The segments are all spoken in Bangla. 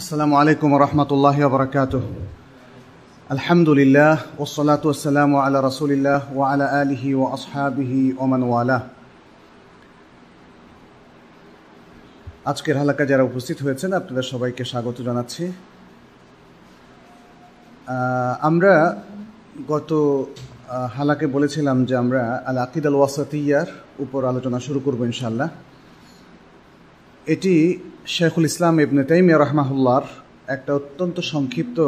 আসসালামু আলাইকুম রহমতুল্লাহ বরকাত আলহামদুলিল্লাহ ওসলাত ওসালাম আল্লাহ রসুলিল্লাহ ও আলা আলিহি ও আসহাবিহি ওমান ওয়ালা আজকের হালাকা যারা উপস্থিত হয়েছেন আপনাদের সবাইকে স্বাগত জানাচ্ছি আমরা গত হালাকে বলেছিলাম যে আমরা আল আকিদ আল ওয়াসাতিয়ার উপর আলোচনা শুরু করবো ইনশাল্লাহ এটি শেখুল ইসলাম ইবনে তাইমিয়া রহমাহুল্লার একটা অত্যন্ত সংক্ষিপ্ত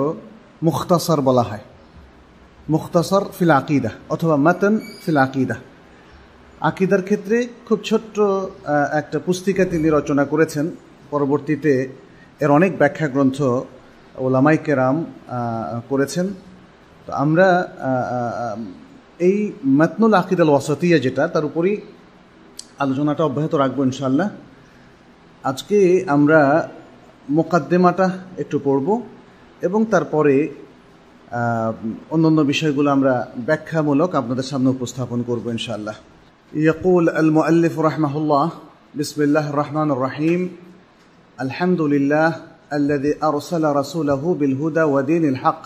মুখতাসার বলা হয় মুখতাসার ফিল আকিদা অথবা মাতন ফিল আকিদা আকিদার ক্ষেত্রে খুব ছোট্ট একটা পুস্তিকা তিনি রচনা করেছেন পরবর্তীতে এর অনেক ব্যাখ্যা গ্রন্থ ওলামাই কেরাম করেছেন তো আমরা এই মাতনুল আকিদাল ওয়াসতিয়া যেটা তার উপরই আলোচনাটা অব্যাহত রাখবো ইনশাল্লাহ আজকে আমরা মোকাদ্দেমাটা একটু পড়ব এবং তারপরে অন্যান্য বিষয়গুলো আমরা ব্যাখ্যামূলক আপনাদের সামনে উপস্থাপন করবো ইনশাআল্লাহ ইয়কুল আল মুআল্লিফ রহমাহুল্লাহ বিসমিল্লাহ রহমান রহিম আলহামদুলিল্লাহ الذي أرسل رسوله بالهدى ودين الحق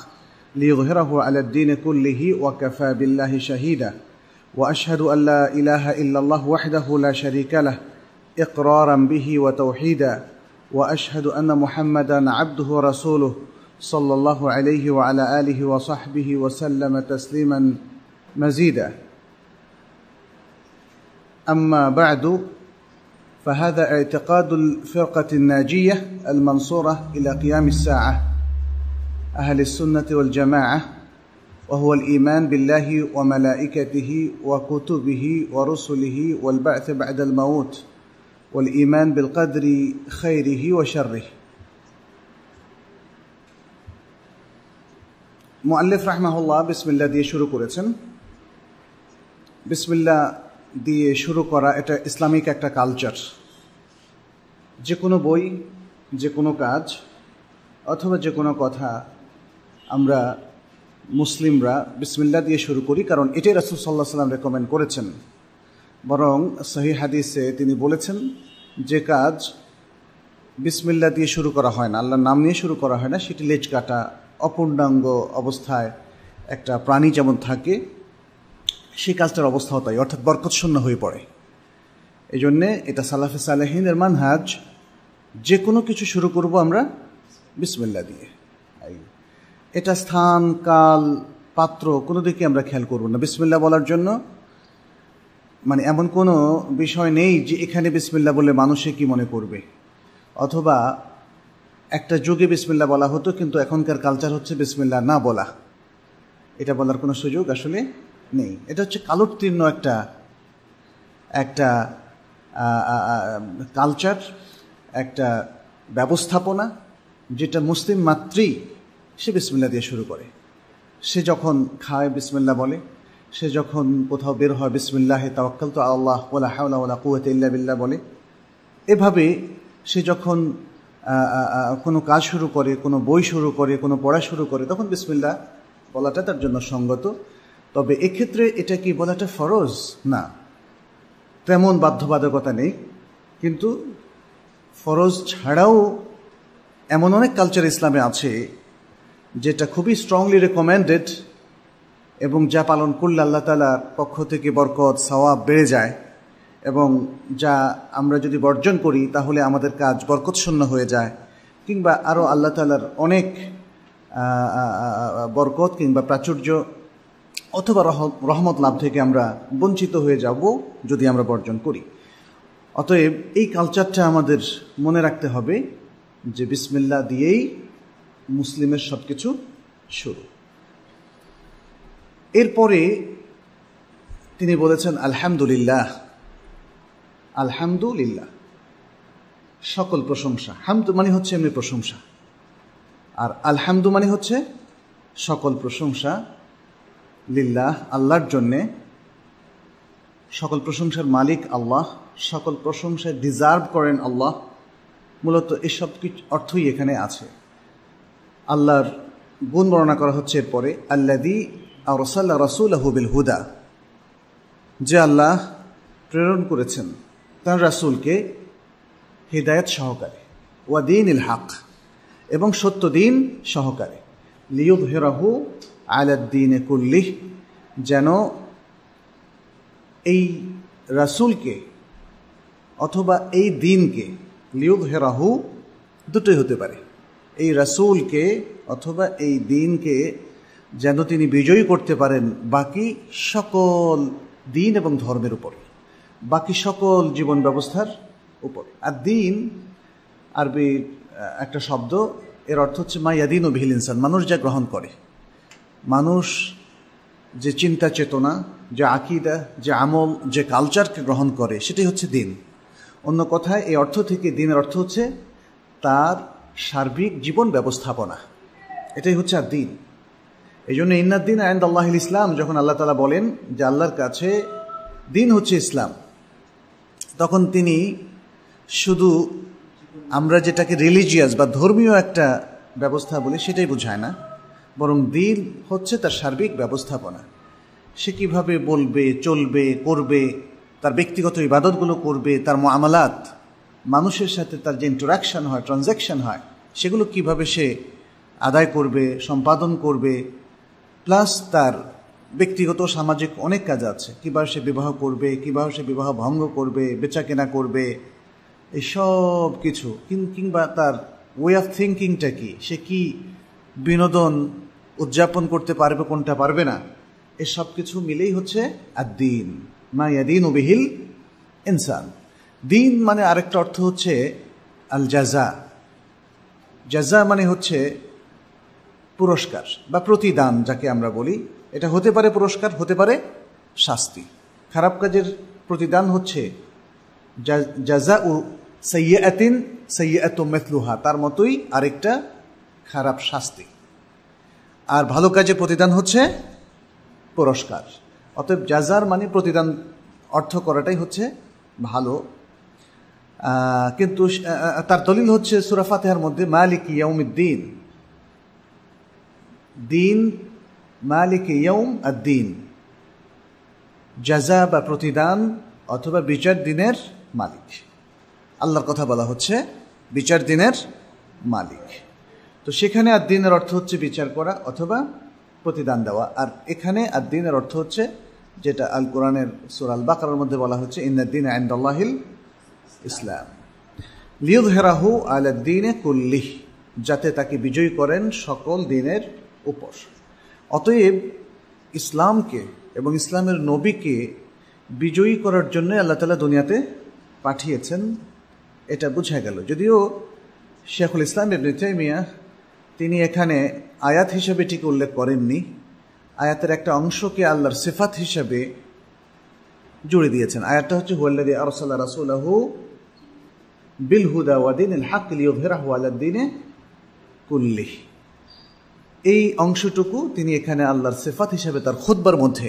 ليظهره على الدين كله وكفى بالله شهيدا وأشهد أن لا إله إلا الله وحده لا شريك له اقرارا به وتوحيدا واشهد ان محمدا عبده رسوله صلى الله عليه وعلى اله وصحبه وسلم تسليما مزيدا اما بعد فهذا اعتقاد الفرقه الناجيه المنصوره الى قيام الساعه اهل السنه والجماعه وهو الايمان بالله وملائكته وكتبه ورسله والبعث بعد الموت والايمان بالقدر خيره وشره মুআল্লিফ রাহমাহুল্লাহ বিসমিল্লা দিয়ে শুরু করেছেন বিসমিল্লা দিয়ে শুরু করা এটা ইসলামিক একটা কালচার যে কোনো বই যে কোনো কাজ অথবা যে কোনো কথা আমরা মুসলিমরা বিসমিল্লা দিয়ে শুরু করি কারণ এটাই রাসুল সাল্লাহ সাল্লাম রেকমেন্ড করেছেন বরং সহি হাদিসে তিনি বলেছেন যে কাজ বিসমিল্লা দিয়ে শুরু করা হয় না আল্লাহর নাম নিয়ে শুরু করা হয় না সেটি লেজ কাটা অপূর্ণাঙ্গ অবস্থায় একটা প্রাণী যেমন থাকে সেই কাজটার অবস্থাও তাই অর্থাৎ বরকতশূন্য হয়ে পড়ে এই জন্যে এটা সালাফে সালেহিনের মানহাজ যে কোনো কিছু শুরু করব আমরা বিসমিল্লা দিয়ে এটা স্থান কাল পাত্র কোনো দিকে আমরা খেয়াল করব না বিসমিল্লা বলার জন্য মানে এমন কোনো বিষয় নেই যে এখানে বিসমিল্লা বলে মানুষে কি মনে করবে অথবা একটা যুগে বিসমিল্লা বলা হতো কিন্তু এখনকার কালচার হচ্ছে বিসমিল্লা না বলা এটা বলার কোনো সুযোগ আসলে নেই এটা হচ্ছে কালোত্তীর্ণ একটা একটা কালচার একটা ব্যবস্থাপনা যেটা মুসলিম মাতৃ সে বিসমিল্লা দিয়ে শুরু করে সে যখন খায় বিসমিল্লা বলে সে যখন কোথাও বের হয় বিসমিল্লাহে তাওয়াক্কাল তো আল্লাহ ওলা হাউলা ওলা কুয়েতে ইল্লা বিল্লা বলে এভাবে সে যখন কোনো কাজ শুরু করে কোনো বই শুরু করে কোনো পড়া শুরু করে তখন বিসমিল্লা বলাটা তার জন্য সঙ্গত তবে এক্ষেত্রে এটা কি বলাটা ফরজ না তেমন বাধ্যবাধকতা নেই কিন্তু ফরজ ছাড়াও এমন অনেক কালচার ইসলামে আছে যেটা খুবই স্ট্রংলি রেকমেন্ডেড এবং যা পালন করলে আল্লাহ তালার পক্ষ থেকে বরকত সওয়াব বেড়ে যায় এবং যা আমরা যদি বর্জন করি তাহলে আমাদের কাজ বরকতশূন্য হয়ে যায় কিংবা আরও আল্লাহ তালার অনেক বরকত কিংবা প্রাচুর্য অথবা রহমত লাভ থেকে আমরা বঞ্চিত হয়ে যাব যদি আমরা বর্জন করি অতএব এই কালচারটা আমাদের মনে রাখতে হবে যে বিসমিল্লা দিয়েই মুসলিমের সব কিছু শুরু এরপরে তিনি বলেছেন আলহামদুলিল্লাহ আলহামদুলিল্লাহ সকল প্রশংসা হামদু মানে হচ্ছে এমনি প্রশংসা আর আলহামদু মানে হচ্ছে সকল প্রশংসা লিল্লাহ আল্লাহর জন্যে সকল প্রশংসার মালিক আল্লাহ সকল প্রশংসায় ডিজার্ভ করেন আল্লাহ মূলত এসব কিছু অর্থই এখানে আছে আল্লাহর গুণ বর্ণনা করা হচ্ছে এরপরে আল্লাদি আরসাল্লা রাসুল্লাহ বিল হুদা যে আল্লাহ প্রেরণ করেছেন তার রাসুলকে হৃদায়ত সহকারে দিন ইল হাক এবং সত্য দিন সহকারে লিউদ হেরাহু আলাদ্দিন কুল্লিহ যেন এই রাসুলকে অথবা এই দিনকে লিউদ হেরাহু দুটোই হতে পারে এই রাসুলকে অথবা এই দিনকে যেন তিনি বিজয়ী করতে পারেন বাকি সকল দিন এবং ধর্মের উপর বাকি সকল জীবন ব্যবস্থার উপর আর দিন আরবি একটা শব্দ এর অর্থ হচ্ছে মাইয়াদিন ও ভিল ইনসান মানুষ যা গ্রহণ করে মানুষ যে চিন্তা চেতনা যে আকিদা যে আমল যে কালচারকে গ্রহণ করে সেটাই হচ্ছে দিন অন্য কথায় এই অর্থ থেকে দিনের অর্থ হচ্ছে তার সার্বিক জীবন ব্যবস্থাপনা এটাই হচ্ছে আর দিন এই জন্য ইন্নাদ্দিন আইন আল্লাহ ইসলাম যখন আল্লাহ তালা বলেন যে আল্লাহর কাছে দিন হচ্ছে ইসলাম তখন তিনি শুধু আমরা যেটাকে রিলিজিয়াস বা ধর্মীয় একটা ব্যবস্থা বলি সেটাই বোঝায় না বরং দিন হচ্ছে তার সার্বিক ব্যবস্থাপনা সে কীভাবে বলবে চলবে করবে তার ব্যক্তিগত ইবাদতগুলো করবে তার মামালাত মানুষের সাথে তার যে ইন্টারাকশান হয় ট্রানজ্যাকশান হয় সেগুলো কিভাবে সে আদায় করবে সম্পাদন করবে প্লাস তার ব্যক্তিগত সামাজিক অনেক কাজ আছে কীভাবে সে বিবাহ করবে কীভাবে সে বিবাহ ভঙ্গ করবে বেচা কেনা করবে এই সব কিছু কিংবা তার ওয়ে অফ থিঙ্কিংটা কি সে কি বিনোদন উদযাপন করতে পারবে কোনটা পারবে না এসব কিছু মিলেই হচ্ছে আর দিন আদিন মায়াদিন ওবিহিল ইনসান দিন মানে আরেকটা অর্থ হচ্ছে আল জাজা জাজা মানে হচ্ছে পুরস্কার বা প্রতিদান যাকে আমরা বলি এটা হতে পারে পুরস্কার হতে পারে শাস্তি খারাপ কাজের প্রতিদান হচ্ছে জাজা ও সৈয়াতিন সৈয়াত মেথলুহা তার মতোই আরেকটা খারাপ শাস্তি আর ভালো কাজে প্রতিদান হচ্ছে পুরস্কার অতএব জাজার মানে প্রতিদান অর্থ করাটাই হচ্ছে ভালো কিন্তু তার দলিল হচ্ছে সুরাফাতেহার মধ্যে মালিক ইয়াউমিদ্দিন দিন মালিক ইয়ম আর দিন জাজা বা প্রতিদান অথবা বিচার দিনের মালিক আল্লাহর কথা বলা হচ্ছে বিচার দিনের মালিক তো সেখানে আর দিনের অর্থ হচ্ছে বিচার করা অথবা প্রতিদান দেওয়া আর এখানে আর দিনের অর্থ হচ্ছে যেটা আল কোরআনের সুরাল বাকার মধ্যে বলা হচ্ছে ইন্দিন আইন্দাল্লাহিল ইসলাম লিউ হেরাহু আল দিনে কুল্লিহ যাতে তাকে বিজয়ী করেন সকল দিনের উপর অতএব ইসলামকে এবং ইসলামের নবীকে বিজয়ী করার জন্য আল্লাহ তালা দুনিয়াতে পাঠিয়েছেন এটা বোঝা গেল যদিও শেখুল ইসলাম ইবনে তাইমিয়া তিনি এখানে আয়াত হিসেবে ঠিক উল্লেখ করেননি আয়াতের একটা অংশকে আল্লাহর সিফাত হিসেবে জুড়ে দিয়েছেন আয়াতটা হচ্ছে হুয়াল্লাদি আরসাল্লাহ রাসুলাহু বিল হুদা ওয়াদিন হাক লিও ভেরাহু আলাদ্দিনে কুল্লিহ এই অংশটুকু তিনি এখানে আল্লাহর সেফাত হিসেবে তার খুদ্বার মধ্যে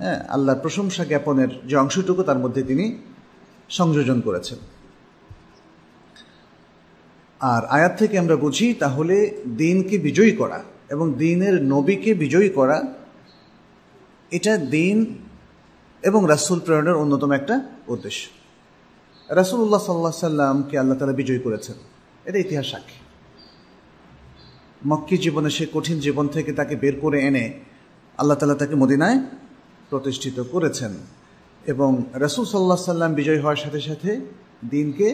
হ্যাঁ আল্লাহর প্রশংসা জ্ঞাপনের যে অংশটুকু তার মধ্যে তিনি সংযোজন করেছেন আর আয়াত থেকে আমরা বুঝি তাহলে দিনকে বিজয়ী করা এবং দিনের নবীকে বিজয়ী করা এটা দিন এবং রাসুল প্রেরণের অন্যতম একটা উদ্দেশ্য রাসুল্লাহ সাল্লাহ সাল্লামকে আল্লাহ তালা বিজয়ী করেছেন এটা ইতিহাস সাক্ষী মক্কি জীবনে সে কঠিন জীবন থেকে তাকে বের করে এনে আল্লাহ তালা তাকে মদিনায় প্রতিষ্ঠিত করেছেন এবং রসুল সাল্লাহ সাল্লাম বিজয় হওয়ার সাথে সাথে দিনকে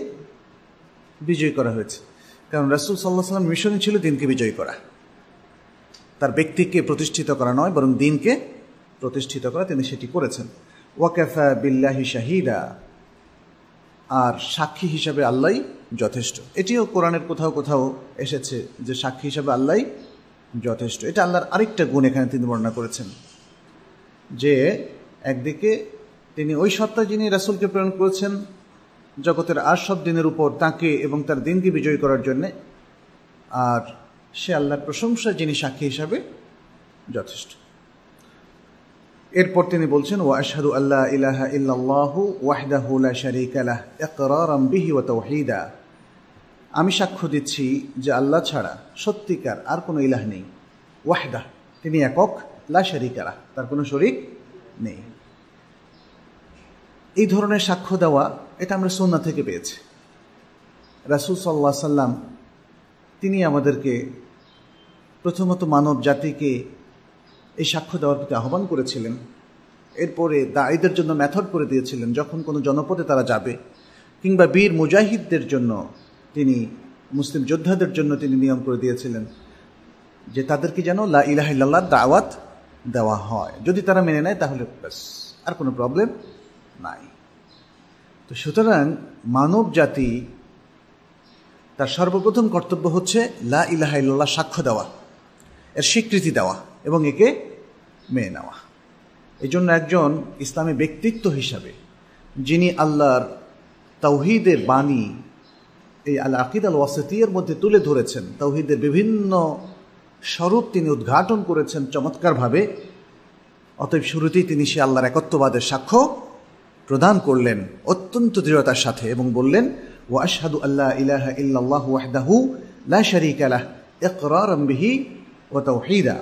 বিজয় করা হয়েছে কারণ রসুল সাল্লাহ সাল্লাম মিশনে ছিল দিনকে বিজয় করা তার ব্যক্তিকে প্রতিষ্ঠিত করা নয় বরং দিনকে প্রতিষ্ঠিত করা তিনি সেটি করেছেন ওয়াকেফা বিল্লাহি শাহিদা আর সাক্ষী হিসাবে আল্লাহ যথেষ্ট এটিও কোরআনের কোথাও কোথাও এসেছে যে সাক্ষী হিসাবে আল্লাহ যথেষ্ট এটা আল্লাহর আরেকটা গুণ এখানে তিনি বর্ণনা করেছেন যে একদিকে তিনি ওই সত্তা যিনি রাসুলকে প্রেরণ করেছেন জগতের আর সব দিনের উপর তাকে এবং তার দিনকে বিজয়ী করার জন্যে আর সে আল্লাহর প্রশংসা যিনি সাক্ষী হিসাবে যথেষ্ট এরপর তিনি বলছেন ও আশহাদু আল্লাহ ইলাহা ইল্লাল্লাহু ওয়াহদাহু লা শারীকা লাহ ইকরারাম বিহি ওয়া তাওহীদা আমি সাক্ষ্য দিচ্ছি যে আল্লাহ ছাড়া সত্যিকার আর কোনো ইলাহ নেই ওয়াহদা তিনি একক লা শরিকারা তার কোনো শরিক নেই এই ধরনের সাক্ষ্য দেওয়া এটা আমরা সন্না থেকে পেয়েছি রাসুল সাল্লাহ সাল্লাম তিনি আমাদেরকে প্রথমত মানব জাতিকে এই সাক্ষ্য দেওয়ার প্রতি আহ্বান করেছিলেন এরপরে দায়ীদের জন্য মেথড করে দিয়েছিলেন যখন কোনো জনপদে তারা যাবে কিংবা বীর মুজাহিদদের জন্য তিনি মুসলিম যোদ্ধাদের জন্য তিনি নিয়ম করে দিয়েছিলেন যে তাদেরকে যেন লা ইলাহিল্লাহ দাওয়াত দেওয়া হয় যদি তারা মেনে নেয় তাহলে ব্যাস আর কোনো প্রবলেম নাই তো সুতরাং মানব জাতি তার সর্বপ্রথম কর্তব্য হচ্ছে লা ইলাহাইল্লাহ সাক্ষ্য দেওয়া এর স্বীকৃতি দেওয়া এবং একে মেনে নেওয়া এই জন্য একজন ইসলামী ব্যক্তিত্ব হিসাবে যিনি আল্লাহর তৌহিদের বাণী এই আল আকিদ আল ওয়াসিতির মধ্যে তুলে ধরেছেন তৌহিদের বিভিন্ন স্বরূপ তিনি উদ্ঘাটন করেছেন চমৎকারভাবে অতএব শুরুতেই তিনি সে আল্লাহর একত্ববাদের সাক্ষ্য প্রদান করলেন অত্যন্ত দৃঢ়তার সাথে এবং বললেন ও আল্লাহ ইলাহ ইল্লাল্লাহু ওয়াহদাহু লা শারীকা আলাহ ইকরারাম বিহি ও তাওহীদা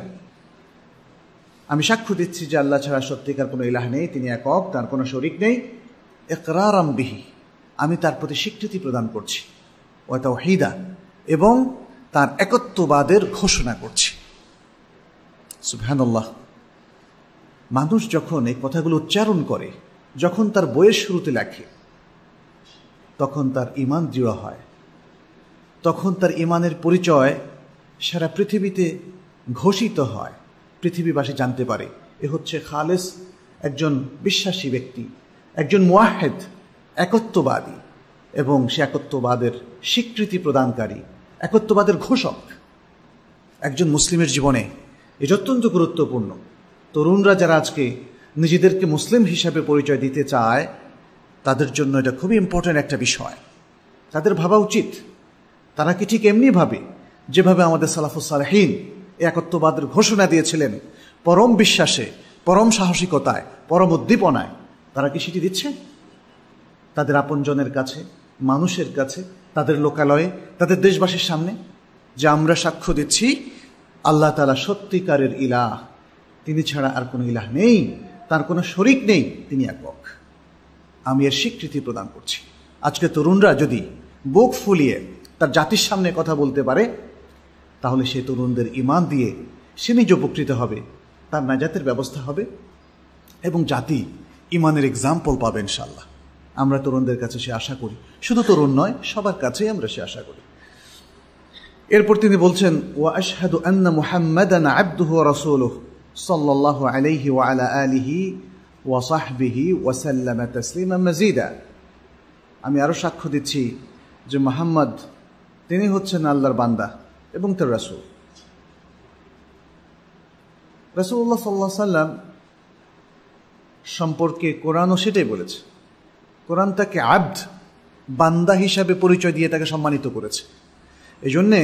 আমি সাক্ষ্য দিচ্ছি যে আল্লাহ ছাড়া সত্যিকার কোনো ইলাহ নেই তিনি একক তার কোনো শরিক নেই একরারাম বিহি আমি তার প্রতি স্বীকৃতি প্রদান করছি ও তাওহিদা এবং তার একত্ববাদের ঘোষণা করছি সুবহানাল্লাহ মানুষ যখন এই কথাগুলো উচ্চারণ করে যখন তার বইয়ের শুরুতে লেখে তখন তার ইমান দৃঢ় হয় তখন তার ইমানের পরিচয় সারা পৃথিবীতে ঘোষিত হয় পৃথিবীবাসী জানতে পারে এ হচ্ছে খালেস একজন বিশ্বাসী ব্যক্তি একজন মোয়াহেদ একত্ববাদী এবং সে একত্ববাদের স্বীকৃতি প্রদানকারী একত্ববাদের ঘোষক একজন মুসলিমের জীবনে এটা অত্যন্ত গুরুত্বপূর্ণ তরুণরা যারা আজকে নিজেদেরকে মুসলিম হিসাবে পরিচয় দিতে চায় তাদের জন্য এটা খুবই ইম্পর্ট্যান্ট একটা বিষয় তাদের ভাবা উচিত তারা কি ঠিক এমনিভাবে যেভাবে আমাদের সালাফুসালহীন একত্ববাদের ঘোষণা দিয়েছিলেন পরম বিশ্বাসে পরম সাহসিকতায় পরম উদ্দীপনায় তারা কি সেটি দিচ্ছে তাদের আপনজনের কাছে মানুষের কাছে তাদের লোকালয়ে তাদের দেশবাসীর সামনে যে আমরা সাক্ষ্য দিচ্ছি আল্লাহ তালা সত্যিকারের ইলাহ তিনি ছাড়া আর কোনো ইলাহ নেই তার কোনো শরিক নেই তিনি একক আমি এর স্বীকৃতি প্রদান করছি আজকে তরুণরা যদি বুক ফুলিয়ে তার জাতির সামনে কথা বলতে পারে তাহলে সে তরুণদের ইমান দিয়ে সে নিজে উপকৃত হবে তার নাজাতের ব্যবস্থা হবে এবং জাতি ইমানের এক্সাম্পল পাবে ইনশাল্লাহ আমরা তরুণদের কাছে সে আশা করি শুধু তরুণ নয় সবার কাছেই আমরা সে আশা করি এরপর তিনি বলছেন ওয়া আশহাদু আন্না মুহাম্মাদান আব্দুহু রাসূলুহু সাল্লাল্লাহু আলাইহি ওয়া আলা আলিহি ওয়া সাহবিহি ওয়া সাল্লামা তাসলিমা মাজিদা আমি আরো সাক্ষ্য দিচ্ছি যে মোহাম্মদ তিনি হচ্ছেন আল্লাহর বান্দা এবং তার রাসূল রাসূলুল্লাহ সাল্লাল্লাহু সাল্লাম সম্পর্কে কোরআনও সেটাই বলেছে কোরআন তাকে আব্দ বান্দা হিসাবে পরিচয় দিয়ে তাকে সম্মানিত করেছে এই জন্যে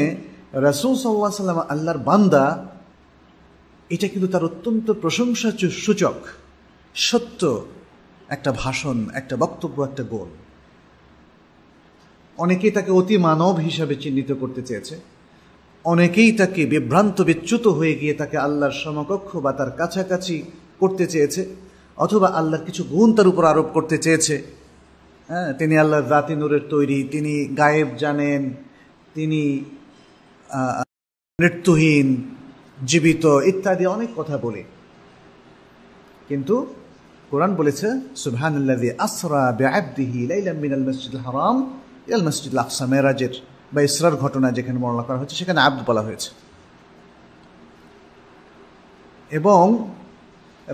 রাসুল সাল্লা সাল্লাম আল্লাহর বান্দা এটা কিন্তু তার অত্যন্ত প্রশংসা সূচক সত্য একটা ভাষণ একটা বক্তব্য একটা গোল অনেকেই তাকে অতি মানব হিসাবে চিহ্নিত করতে চেয়েছে অনেকেই তাকে বিভ্রান্ত বিচ্যুত হয়ে গিয়ে তাকে আল্লাহর সমকক্ষ বা তার কাছাকাছি করতে চেয়েছে অথবা আল্লাহর কিছু গুণ তার উপর আরোপ করতে চেয়েছে হ্যাঁ তিনি আল্লাহ জাতি নূরের তৈরি তিনি গায়েব জানেন তিনি মৃত্যুহীন জীবিত ইত্যাদি অনেক কথা বলে কিন্তু কোরআন বলেছে সুবহানাল্লাযী আসরা বিআবদিহি লাইলাম মিনাল মসজিদুল হারাম ইলাল মসজিদুল আকসা মেরাজের বা ইসরার ঘটনা যেখানে বর্ণনা করা হয়েছে সেখানে আব্দ বলা হয়েছে এবং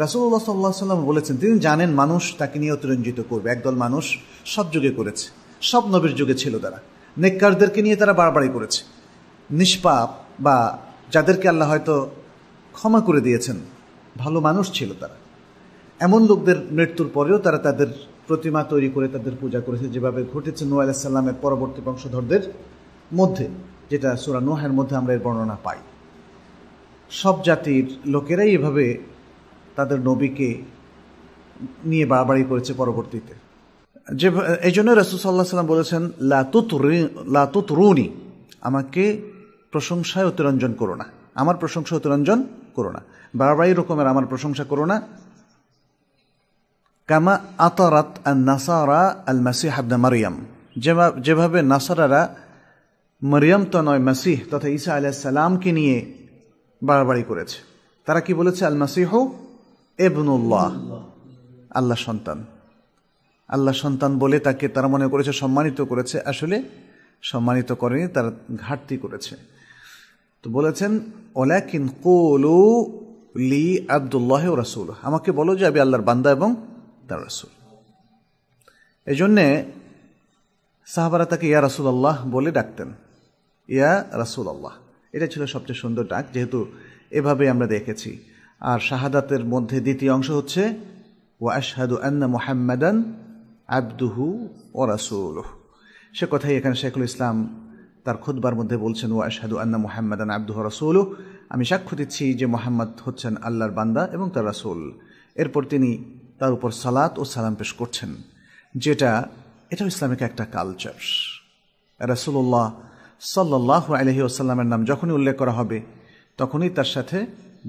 রাসুল্লাহ সাল্লাহ সাল্লাম বলেছেন তিনি জানেন মানুষ তাকে নিয়ে অতিরঞ্জিত করবে একদল মানুষ সব যুগে করেছে সব নবীর যুগে ছিল তারা নেককারদেরকে নিয়ে তারা বাড়াবাড়ি করেছে নিষ্পাপ বা যাদেরকে আল্লাহ হয়তো ক্ষমা করে দিয়েছেন ভালো মানুষ ছিল তারা এমন লোকদের মৃত্যুর পরেও তারা তাদের প্রতিমা তৈরি করে তাদের পূজা করেছে যেভাবে ঘটেছে নোয়াল সাল্লামের পরবর্তী বংশধরদের মধ্যে যেটা সুরা নোহের মধ্যে আমরা এর বর্ণনা পাই সব জাতির লোকেরাই এভাবে তাদের নবীকে নিয়ে বাড়াবাড়ি করেছে পরবর্তীতে যে এই জন্য রসুসাল্লাহ সাল্লাম বলেছেন লাতুত লাতুত রুনি আমাকে প্রশংসায় অতিরঞ্জন করো না আমার প্রশংসা অতিরঞ্জন করো না বাড়াবাড়ি রকমের আমার প্রশংসা করো না কামা আতারাত আল নাসারা আল মাসিহ আবদা মারিয়াম যেভাবে নাসারারা মারিয়াম তো নয় মাসিহ তথা ঈসা আলাহ সালামকে নিয়ে বাড়াবাড়ি করেছে তারা কি বলেছে আল মাসিহ এবনুল্লাহ আল্লাহ সন্তান আল্লাহ সন্তান বলে তাকে তারা মনে করেছে সম্মানিত করেছে আসলে সম্মানিত করেনি তার ঘাটতি করেছে তো বলেছেন ওলাকিন কোলু লি আবদুল্লাহ রাসুল আমাকে বলো যে আমি আল্লাহর বান্দা এবং তার রাসুল এই জন্যে সাহাবারা তাকে ইয়া রাসুল আল্লাহ বলে ডাকতেন ইয়া রাসুল আল্লাহ এটা ছিল সবচেয়ে সুন্দর ডাক যেহেতু এভাবে আমরা দেখেছি আর শাহাদাতের মধ্যে দ্বিতীয় অংশ হচ্ছে ও আশহাদু আন্না মোহাম্মদান আব্দুহু ও রাসুল সে কথাই এখানে শেখুল ইসলাম তার খুদ্বার মধ্যে বলছেন ও আশহাদু আন্না মোহাম্মদান আব্দুহ রাসুল আমি সাক্ষ্য দিচ্ছি যে মোহাম্মদ হচ্ছেন আল্লাহর বান্দা এবং তার রাসুল এরপর তিনি তার উপর সালাত ও সালাম পেশ করছেন যেটা এটাও ইসলামিক একটা কালচার রাসুল্লাহ সাল্লাহ আলহি ওসাল্লামের নাম যখনই উল্লেখ করা হবে তখনই তার সাথে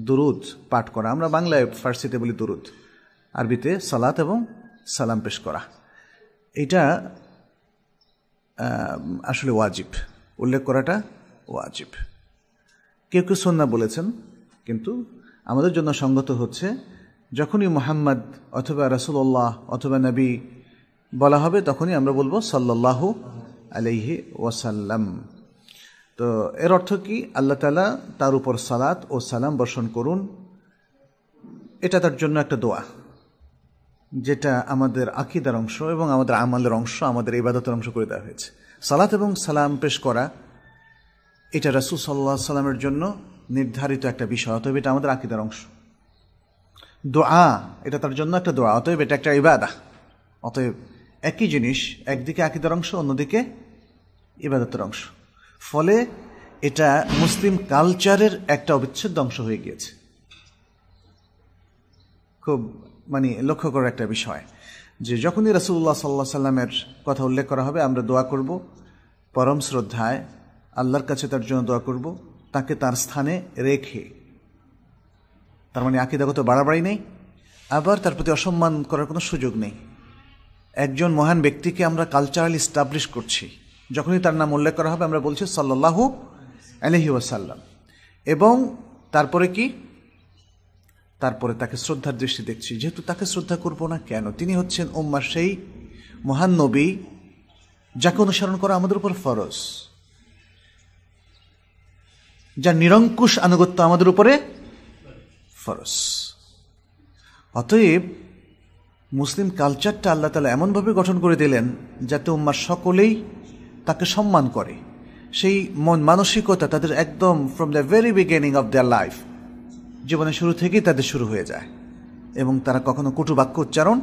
দুরুদ পাঠ করা আমরা বাংলায় ফার্সিতে বলি দুরুদ আরবিতে সালাত এবং সালাম পেশ করা এটা আসলে ওয়াজিব উল্লেখ করাটা ওয়াজিব কেউ কেউ সন্না বলেছেন কিন্তু আমাদের জন্য সঙ্গত হচ্ছে যখনই মোহাম্মদ অথবা রাসুল্লাহ অথবা নবী বলা হবে তখনই আমরা বলবো সাল্লাহু আলাইহি ওয়াসাল্লাম তো এর অর্থ কি আল্লাহ তালা তার উপর সালাত ও সালাম বর্ষণ করুন এটা তার জন্য একটা দোয়া যেটা আমাদের আকিদার অংশ এবং আমাদের আমালের অংশ আমাদের ইবাদতের অংশ করে দেওয়া হয়েছে সালাত এবং সালাম পেশ করা এটা রাসুল সাল্লাহ সাল্লামের জন্য নির্ধারিত একটা বিষয় অতএব এটা আমাদের আকিদার অংশ দোয়া এটা তার জন্য একটা দোয়া অতএব এটা একটা ইবাদা অতএব একই জিনিস একদিকে আকিদার অংশ অন্যদিকে ইবাদতের অংশ ফলে এটা মুসলিম কালচারের একটা অবিচ্ছেদ্য অংশ হয়ে গিয়েছে খুব মানে লক্ষ্য করার একটা বিষয় যে যখনই রাসুল্লাহ সাল্লাহ সাল্লামের কথা উল্লেখ করা হবে আমরা দোয়া করব পরম শ্রদ্ধায় আল্লাহর কাছে তার জন্য দোয়া করব তাকে তার স্থানে রেখে তার মানে আকিদাগত বাড়াবাড়ি নেই আবার তার প্রতি অসম্মান করার কোনো সুযোগ নেই একজন মহান ব্যক্তিকে আমরা কালচারাল স্টাবলিশ করছি যখনই তার নাম উল্লেখ করা হবে আমরা বলছি সাল্লাহু আলহি ওয়াসাল্লাম এবং তারপরে কি তারপরে তাকে শ্রদ্ধার দৃষ্টি দেখছি যেহেতু তাকে শ্রদ্ধা করব না কেন তিনি হচ্ছেন উম্মার সেই মহান নবী যাকে অনুসরণ করা আমাদের উপর ফরজ যা নিরঙ্কুশ আনুগত্য আমাদের উপরে ফরজ অতএব মুসলিম কালচারটা আল্লাহ তালা এমনভাবে গঠন করে দিলেন যাতে উম্মার সকলেই তাকে সম্মান করে সেই মন মানসিকতা তাদের একদম from the very beginning of their life জীবনের শুরু থেকেই তাদের শুরু হয়ে যায় এবং তারা কখনো কটুবাক্য উচ্চারণ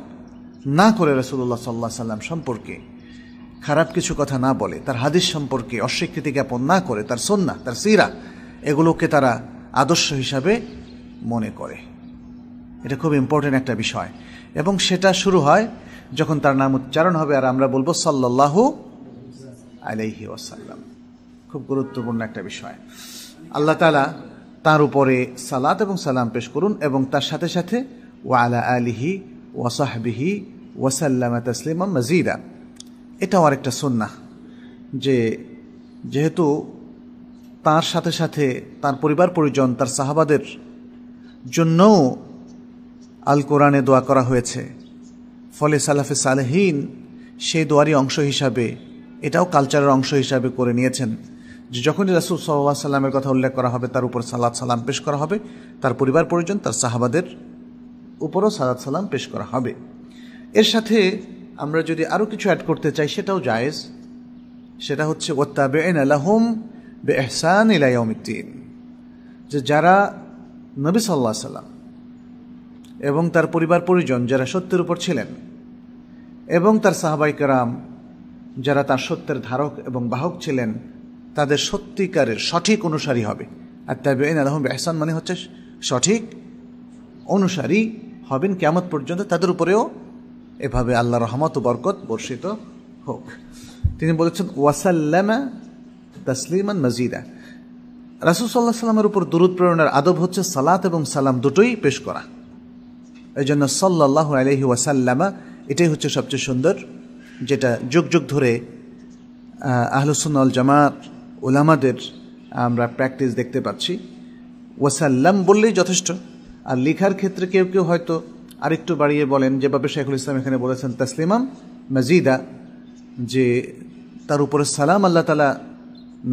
না করে রসুল্লাহ সাল্লাহ সাল্লাম সম্পর্কে খারাপ কিছু কথা না বলে তার হাদিস সম্পর্কে অস্বীকৃতি জ্ঞাপন না করে তার সন্না তার সিরা এগুলোকে তারা আদর্শ হিসাবে মনে করে এটা খুব ইম্পর্টেন্ট একটা বিষয় এবং সেটা শুরু হয় যখন তার নাম উচ্চারণ হবে আর আমরা বলবো সাল্লাহু আলাইহি ওয়াসাল্লাম খুব গুরুত্বপূর্ণ একটা বিষয় আল্লাহ তালা তার উপরে সালাত এবং সালাম পেশ করুন এবং তার সাথে সাথে ওয়ালা আলিহি ওয়াসাহবিহি ওয়াসাল্লামা তসলিমা মজিদা এটাও আরেকটা সন্না যে যেহেতু তার সাথে সাথে তার পরিবার পরিজন তার সাহাবাদের জন্যও আল কোরআনে দোয়া করা হয়েছে ফলে সালাফে সালেহীন সেই দোয়ারই অংশ হিসাবে এটাও কালচারের অংশ হিসাবে করে নিয়েছেন যে যখনই রাসুল সাল্লাহ সাল্লামের কথা উল্লেখ করা হবে তার উপর সালাদ সালাম পেশ করা হবে তার পরিবার পরিজন তার সাহাবাদের উপরও সালাদ সালাম পেশ করা হবে এর সাথে আমরা যদি আরও কিছু অ্যাড করতে চাই সেটাও জায়েজ সেটা হচ্ছে ওত্তাবে এন আলহম বে এহসান ইলাইমিদ্দিন যে যারা নবী সাল্লাহ সাল্লাম এবং তার পরিবার পরিজন যারা সত্যের উপর ছিলেন এবং তার কারাম যারা তার সত্যের ধারক এবং বাহক ছিলেন তাদের সত্যিকারের সঠিক অনুসারী হবে আর তাবেইন আলহম এহসান মানে হচ্ছে সঠিক অনুসারী হবেন কেমত পর্যন্ত তাদের উপরেও এভাবে আল্লাহ রহমত বরকত বর্ষিত হোক তিনি বলেছেন ওয়াসাল্লামা তসলিমান মজিদা রাসুল সাল্লাহ সাল্লামের উপর দূরত প্রেরণের আদব হচ্ছে সালাত এবং সালাম দুটোই পেশ করা এই জন্য সাল্লাহ আলহি ওয়াসাল্লামা এটাই হচ্ছে সবচেয়ে সুন্দর যেটা যুগ যুগ ধরে আহলুসুল জামাত ওলামাদের আমরা প্র্যাকটিস দেখতে পাচ্ছি ওয়াসাল্লাম বললেই যথেষ্ট আর লেখার ক্ষেত্রে কেউ কেউ হয়তো আরেকটু বাড়িয়ে বলেন যেভাবে শেখুল ইসলাম এখানে বলেছেন তাসলিমাম মাজিদা যে তার উপরে সালাম আল্লাহ তালা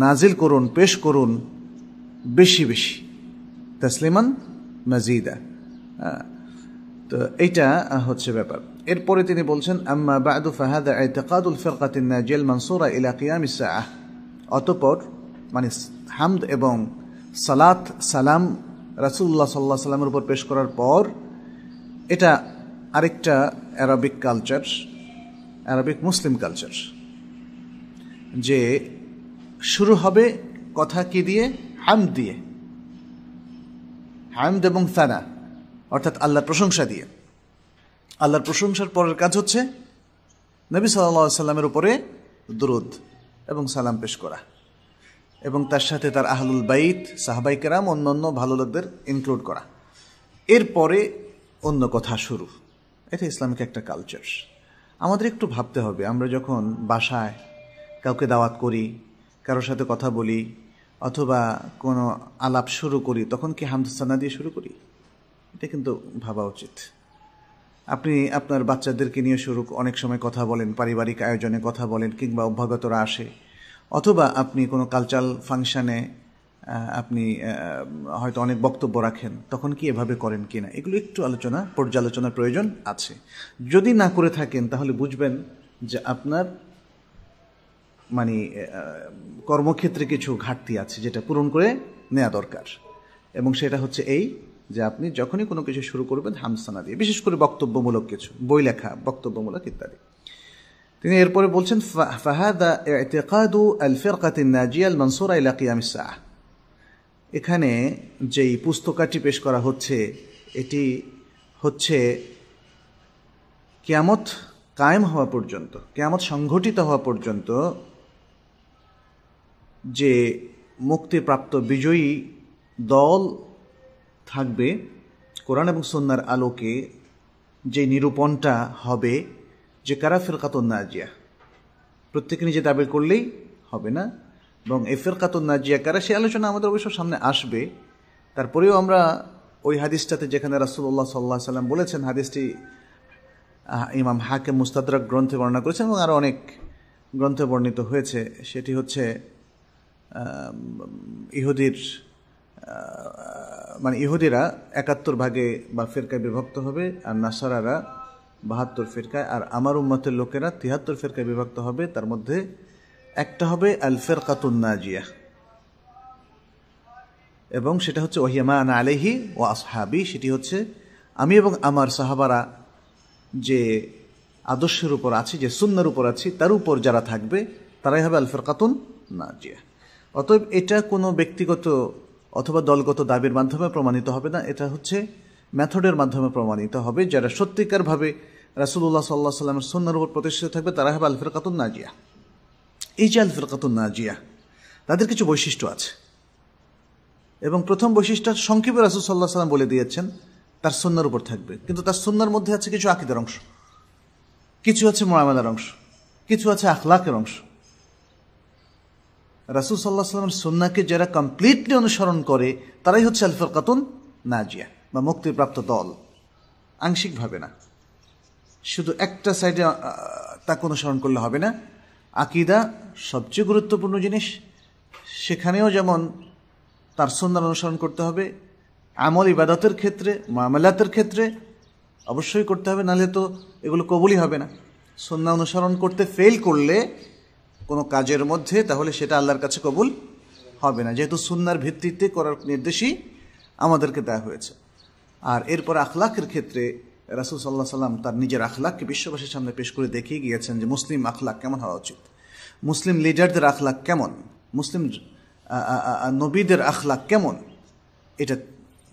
নাজিল করুন পেশ করুন বেশি বেশি তাসলিমান মাজিদা তো এইটা হচ্ছে ব্যাপার এরপরে তিনি বলছেন আম্মা মানসুরা ইলা কিয়াম ইসাহ অতপর মানে হামদ এবং সালাত সালাম রাসুল্লাহ সাল্লাহ সাল্লামের উপর পেশ করার পর এটা আরেকটা Arabic culture Arabic Muslim culture যে শুরু হবে কথা কি দিয়ে হাম দিয়ে হামদ এবং সানা অর্থাৎ আল্লাহ প্রশংসা দিয়ে আল্লাহর প্রশংসার পরের কাজ হচ্ছে নবী সাল্লা সাল্লামের উপরে দ্রুদ এবং সালাম পেশ করা এবং তার সাথে তার আহলুল বাইত অন্য অন্য ভালো লোকদের ইনক্লুড করা এরপরে অন্য কথা শুরু এটা ইসলামিক একটা কালচার আমাদের একটু ভাবতে হবে আমরা যখন বাসায় কাউকে দাওয়াত করি কারোর সাথে কথা বলি অথবা কোনো আলাপ শুরু করি তখন কি হামদুসানা দিয়ে শুরু করি এটা কিন্তু ভাবা উচিত আপনি আপনার বাচ্চাদেরকে নিয়ে শুরু অনেক সময় কথা বলেন পারিবারিক আয়োজনে কথা বলেন কিংবা অভ্যাগতরা আসে অথবা আপনি কোনো কালচারাল ফাংশানে আপনি হয়তো অনেক বক্তব্য রাখেন তখন কি এভাবে করেন কি না এগুলো একটু আলোচনা পর্যালোচনার প্রয়োজন আছে যদি না করে থাকেন তাহলে বুঝবেন যে আপনার মানে কর্মক্ষেত্রে কিছু ঘাটতি আছে যেটা পূরণ করে নেওয়া দরকার এবং সেটা হচ্ছে এই যে আপনি যখনই কোনো কিছু শুরু করবেন হামসানা দিয়ে বিশেষ করে বক্তব্যমূলক কিছু বই লেখা বক্তব্যমূলক ইত্যাদি তিনি এরপরে বলছেন ফাহাদা এখানে যেই পুস্তকাটি পেশ করা হচ্ছে এটি হচ্ছে কেয়ামত কায়েম হওয়া পর্যন্ত কেয়ামত সংঘটিত হওয়া পর্যন্ত যে মুক্তিপ্রাপ্ত বিজয়ী দল থাকবে কোরআন এবং সন্ন্যার আলোকে যে নিরূপণটা হবে যে কারা ফেরকাতন নাজিয়া প্রত্যেকে নিজে দাবি করলেই হবে না এবং এ ফেরকাতন নাজিয়া কারা সে আলোচনা আমাদের অবশ্য সামনে আসবে তারপরেও আমরা ওই হাদিসটাতে যেখানে রাসুল্লাহ সাল্লাহ সাল্লাম বলেছেন হাদিসটি ইমাম হাকে মুস্তাদরাক গ্রন্থে বর্ণনা করেছেন এবং আরও অনেক গ্রন্থে বর্ণিত হয়েছে সেটি হচ্ছে ইহুদির মানে ইহুদিরা একাত্তর ভাগে বা ফেরকায় বিভক্ত হবে আর নাসারারা বাহাত্তর ফেরকায় আর আমার উম্মতের লোকেরা তিয়াত্তর ফেরকায় বিভক্ত হবে তার মধ্যে একটা হবে আল ফেরকাতুন নাজিয়া এবং সেটা হচ্ছে ওহিয়ামান আলেহি ও আসহাবি সেটি হচ্ছে আমি এবং আমার সাহাবারা যে আদর্শের উপর আছি যে সুন্নার উপর আছি তার উপর যারা থাকবে তারাই হবে আল ফেরকাতুন নাজিয়া অতএব এটা কোনো ব্যক্তিগত অথবা দলগত দাবির মাধ্যমে প্রমাণিত হবে না এটা হচ্ছে ম্যাথডের মাধ্যমে প্রমাণিত হবে যারা সত্যিকারভাবে রাসুল্লাহ সাল্লাহ সাল্লামের সন্ন্যার উপর প্রতিষ্ঠিত থাকবে তারা হবে আল ফিরকাতুন নাজিয়া এই যে আল ফিরকাতুন নাজিয়া তাদের কিছু বৈশিষ্ট্য আছে এবং প্রথম বৈশিষ্ট্য সংক্ষেপে রাসুল সাল্লাহ সাল্লাম বলে দিয়েছেন তার সন্ন্যার উপর থাকবে কিন্তু তার সন্ন্যার মধ্যে আছে কিছু আকিদের অংশ কিছু আছে মোয়ামেলার অংশ কিছু আছে আখলাকের অংশ রাসুল সাল্লাহ সাল্লামের সন্নাকে যারা কমপ্লিটলি অনুসরণ করে তারাই হচ্ছে আলফর কাতুন নাজিয়া বা মুক্তিপ্রাপ্ত দল আংশিকভাবে না শুধু একটা সাইডে তাকে অনুসরণ করলে হবে না আকিদা সবচেয়ে গুরুত্বপূর্ণ জিনিস সেখানেও যেমন তার সন্ন্যার অনুসরণ করতে হবে আমল ইবাদতের ক্ষেত্রে মামলাতের ক্ষেত্রে অবশ্যই করতে হবে নাহলে তো এগুলো কবুলই হবে না সন্ধ্যা অনুসরণ করতে ফেল করলে কোনো কাজের মধ্যে তাহলে সেটা আল্লাহর কাছে কবুল হবে না যেহেতু সুন্নার ভিত্তিতে করার নির্দেশই আমাদেরকে দেওয়া হয়েছে আর এরপর আখলাখের ক্ষেত্রে রাসুল সাল্লাহ সাল্লাম তার নিজের আখলাখকে বিশ্ববাসীর সামনে পেশ করে দেখিয়ে গিয়েছেন যে মুসলিম আখলাখ কেমন হওয়া উচিত মুসলিম লিডারদের আখলাখ কেমন মুসলিম নবীদের আখলাখ কেমন এটা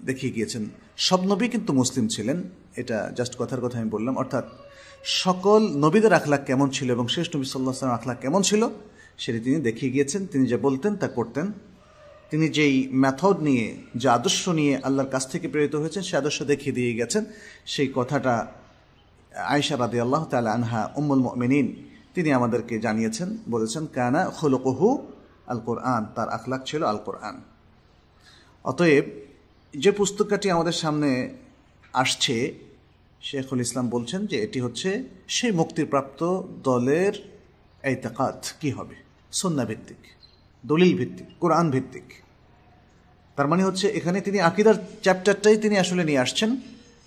দেখিয়ে গিয়েছেন সব নবী কিন্তু মুসলিম ছিলেন এটা জাস্ট কথার কথা আমি বললাম অর্থাৎ সকল নবীদের আখলাক কেমন ছিল এবং শেষ নবী সাল্লাহ সাল্লাম আখলাক কেমন ছিল সেটি তিনি দেখিয়ে গিয়েছেন তিনি যা বলতেন তা করতেন তিনি যেই মেথড নিয়ে যে আদর্শ নিয়ে আল্লাহর কাছ থেকে প্রেরিত হয়েছেন সে আদর্শ দেখিয়ে দিয়ে গেছেন সেই কথাটা আয়সা রাদি আল্লাহ তাল আনহা উম্মুল মিনিন তিনি আমাদেরকে জানিয়েছেন বলেছেন কানা খোলকহু আল কোরআন তার আখলাক ছিল আল কোরআন অতএব যে পুস্তকটি আমাদের সামনে আসছে শেখুল ইসলাম বলছেন যে এটি হচ্ছে সেই মুক্তিপ্রাপ্ত দলের এতেকাত কি হবে সন্না ভিত্তিক দলিল ভিত্তিক কোরআন ভিত্তিক তার মানে হচ্ছে এখানে তিনি আকিদার চ্যাপ্টারটাই তিনি আসলে নিয়ে আসছেন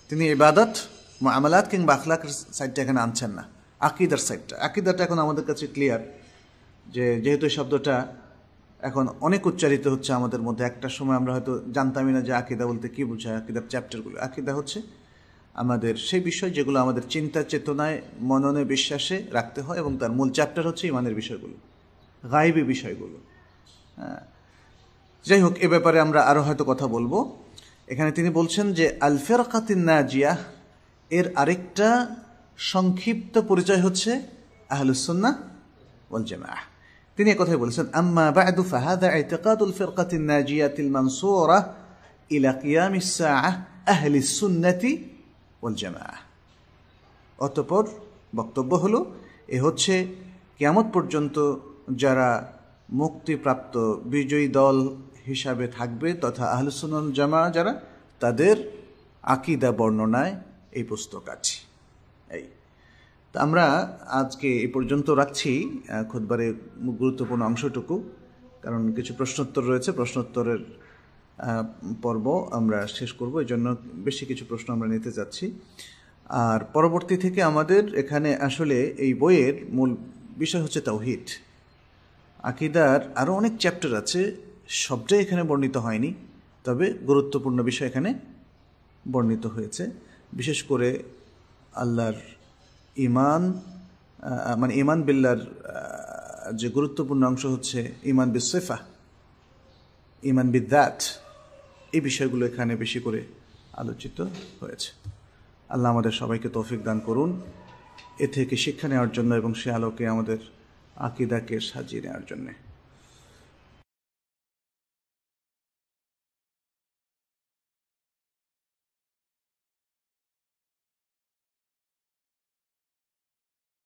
তিনি ইবাদত আমালাত কিংবা আখলাকের সাইডটা এখানে আনছেন না আকিদার সাইডটা আকিদাটা এখন আমাদের কাছে ক্লিয়ার যে যেহেতু এই শব্দটা এখন অনেক উচ্চারিত হচ্ছে আমাদের মধ্যে একটা সময় আমরা হয়তো জানতামই না যে আকিদা বলতে কী বোঝায় আকিদার চ্যাপ্টারগুলো আকিদা হচ্ছে আমাদের সেই বিষয় যেগুলো আমাদের চিন্তা চেতনায় মননে বিশ্বাসে রাখতে হয় এবং তার মূল চ্যাপ্টার হচ্ছে ইমানের বিষয়গুলো গায়েবী বিষয়গুলো হ্যাঁ যাই হোক এ ব্যাপারে আমরা আরও হয়তো কথা বলবো এখানে তিনি বলছেন যে আল ফেরকাতিন নাজিয়া এর আরেকটা সংক্ষিপ্ত পরিচয় হচ্ছে আহলুসন্না ওয়াল তিনি একথাই বলেছেন আম্মা বাদু ফাহাদা ইতাকাদুল ফিরকাতিন নাজিয়াতিল মানসুরা ইলা কিয়ামিস সাআহ আহলি সুন্নতি ওল জামা অতপর বক্তব্য হলো এ হচ্ছে কেমত পর্যন্ত যারা মুক্তিপ্রাপ্ত বিজয়ী দল হিসাবে থাকবে তথা আহলসুনল জামা যারা তাদের আকিদা বর্ণনায় এই পুস্তক আছে এই তা আমরা আজকে এ পর্যন্ত রাখছি খোদবারে গুরুত্বপূর্ণ অংশটুকু কারণ কিছু প্রশ্নোত্তর রয়েছে প্রশ্নোত্তরের পর্ব আমরা শেষ করব এই জন্য বেশি কিছু প্রশ্ন আমরা নিতে যাচ্ছি আর পরবর্তী থেকে আমাদের এখানে আসলে এই বইয়ের মূল বিষয় হচ্ছে তাওহিদ আকিদার আরও অনেক চ্যাপ্টার আছে সবটাই এখানে বর্ণিত হয়নি তবে গুরুত্বপূর্ণ বিষয় এখানে বর্ণিত হয়েছে বিশেষ করে আল্লাহর ইমান মানে ইমান বিল্লার যে গুরুত্বপূর্ণ অংশ হচ্ছে ইমান বিসেফা ইমান বিদ্যাট এই বিষয়গুলো এখানে বেশি করে আলোচিত হয়েছে আল্লাহ আমাদের সবাইকে তৌফিক দান করুন এ থেকে শিক্ষা নেওয়ার জন্য এবং সে আলোকে আমাদের আকিদাকে সাজিয়ে নেওয়ার জন্যে